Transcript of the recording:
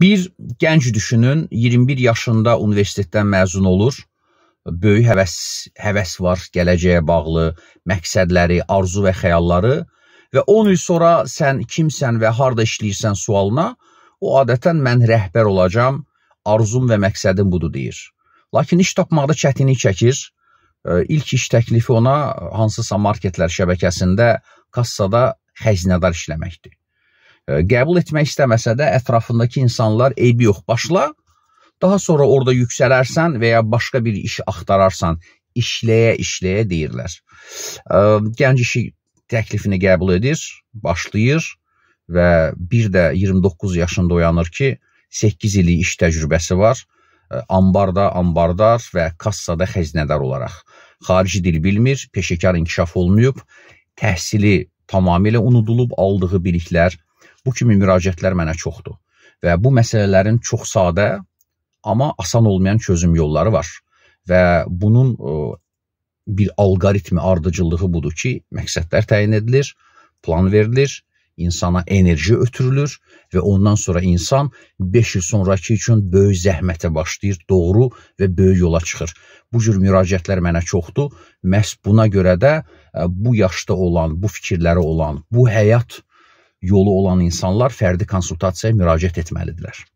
Bir gənc düşünün, 21 yaşında universitetdən məzun olur. Böyük həvəs, həvəs var gələcəyə bağlı, məqsədləri, arzu və xəyalları və 10 il sonra sən kimsən və harda işləyirsən sualına, o adətən mən rəhbər olacam, arzum və məqsədim budur deyir. Lakin iş tapmaqda çətinlik çəkir. İlk iş təklifi ona hansısa marketlər şəbəkəsində kassada xəzinədar işləməkdir qəbul etmək istəməsə də ətrafındakı insanlar eybi yox başla, daha sonra orada yüksələrsən və ya başqa bir iş axtararsan, işləyə işləyə deyirlər. Gənc işi təklifini qəbul edir, başlayır və bir də 29 yaşında oyanır ki, 8 illik iş təcrübəsi var. Ambarda ambardar və kassada xəzinədar olaraq. Xarici dil bilmir, peşəkar inkişaf olmayıb, təhsili tamamilə unudulub, aldığı biliklər Bu kimi müraciətlər mənə çoxdur və bu məsələlərin çox sadə, amma asan olmayan çözüm yolları var və bunun e, bir alqoritmi ardıcıllığı budur ki, məqsədlər təyin edilir, plan verilir, insana enerji ötürülür və ondan sonra insan 5 il sonrakı üçün böyük zəhmətə başlayır, doğru və böyük yola çıxır. Bu cür müraciətlər mənə çoxdur. Məhz buna görə də e, bu yaşda olan, bu fikirləri olan, bu həyat yolu olan insanlar fərdi konsultasiyaya müraciət etməlidirlər.